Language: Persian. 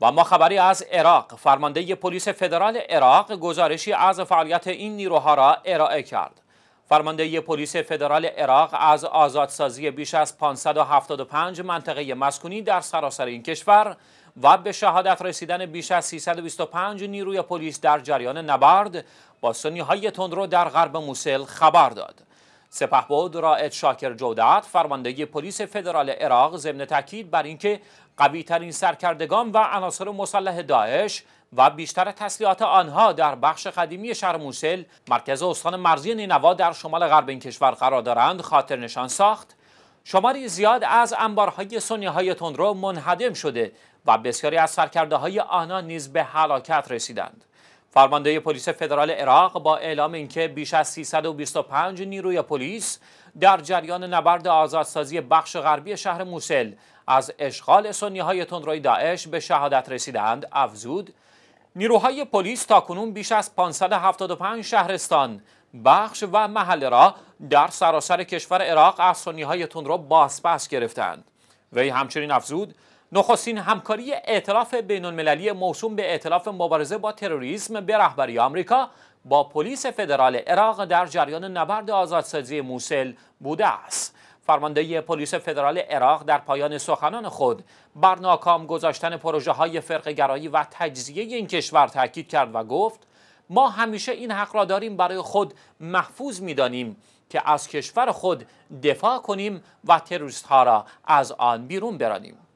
و ما خبری از عراق فرمانده پلیس فدرال عراق گزارشی از فعالیت این نیروها را ارائه کرد فرمانده پلیس فدرال عراق از آزادسازی بیش از 575 منطقه مسکونی در سراسر این کشور و به شهادت رسیدن بیش از 325 نیروی پلیس در جریان نبرد با سنی های تندرو در غرب موسل خبر داد بود رائد شاکر جودت فرماندهی پلیس فدرال عراق ضمن تاکید بر اینکه قویترین سرکردگان و عناصر مسلح داعش و بیشتر تسلیحات آنها در بخش قدیمی شهر موسل مرکز استان مرزی نینوا در شمال غرب این کشور قرار دارند خاطر نشان ساخت شماری زیاد از انبارهای سنی های تندرو منهدم شده و بسیاری از سرکرده های آنها نیز به هلاکت رسیدند فرمانده پلیس فدرال عراق با اعلام اینکه بیش از 325 نیروی پلیس در جریان نبرد آزادسازی بخش غربی شهر موسل از اشغال سنی های تندروی داعش به شهادت رسیدند افزود نیروهای پلیس تاکنون بیش از 575 شهرستان بخش و محله را در سراسر کشور عراق از سنی های تندرو بازپس گرفتند وی همچنین افزود نخستین همکاری ائتلاف بین المللی موسوم به ائتلاف مبارزه با تروریسم به رهبری آمریکا با پلیس فدرال عراق در جریان نبرد آزادسازی موسل بوده است. فرمانده پلیس فدرال عراق در پایان سخنان خود بر ناکام گذاشتن پروژه های گرایی و تجزیه این کشور تاکید کرد و گفت ما همیشه این حق را داریم برای خود محفوظ میدانیم که از کشور خود دفاع کنیم و تروریست ها را از آن بیرون برانیم